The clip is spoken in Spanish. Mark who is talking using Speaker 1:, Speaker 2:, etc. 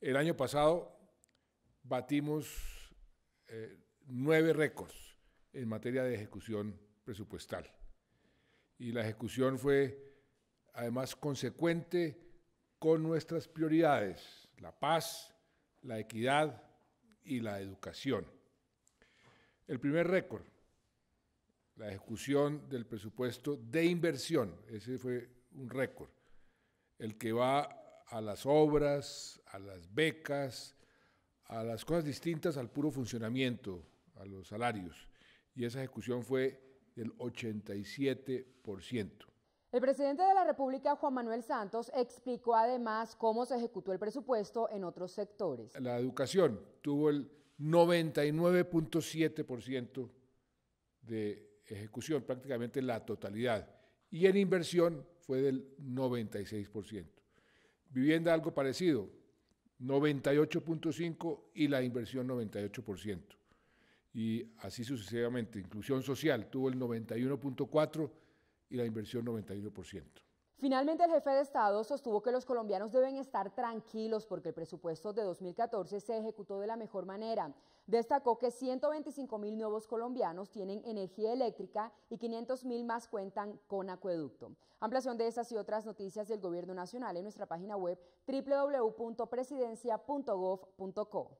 Speaker 1: El año pasado batimos eh, nueve récords en materia de ejecución presupuestal. Y la ejecución fue además consecuente con nuestras prioridades, la paz, la equidad y la educación. El primer récord, la ejecución del presupuesto de inversión, ese fue un récord, el que va a las obras, a las becas, a las cosas distintas al puro funcionamiento, a los salarios. Y esa ejecución fue del 87%.
Speaker 2: El presidente de la República, Juan Manuel Santos, explicó además cómo se ejecutó el presupuesto en otros sectores.
Speaker 1: La educación tuvo el 99.7% de ejecución, prácticamente la totalidad. Y en inversión fue del 96%. Vivienda algo parecido, 98.5% y la inversión 98%. Y así sucesivamente. Inclusión social tuvo el 91.4% y la inversión 91%.
Speaker 2: Finalmente, el jefe de Estado sostuvo que los colombianos deben estar tranquilos porque el presupuesto de 2014 se ejecutó de la mejor manera. Destacó que 125 mil nuevos colombianos tienen energía eléctrica y 500 mil más cuentan con acueducto. Ampliación de estas y otras noticias del Gobierno Nacional en nuestra página web www.presidencia.gov.co.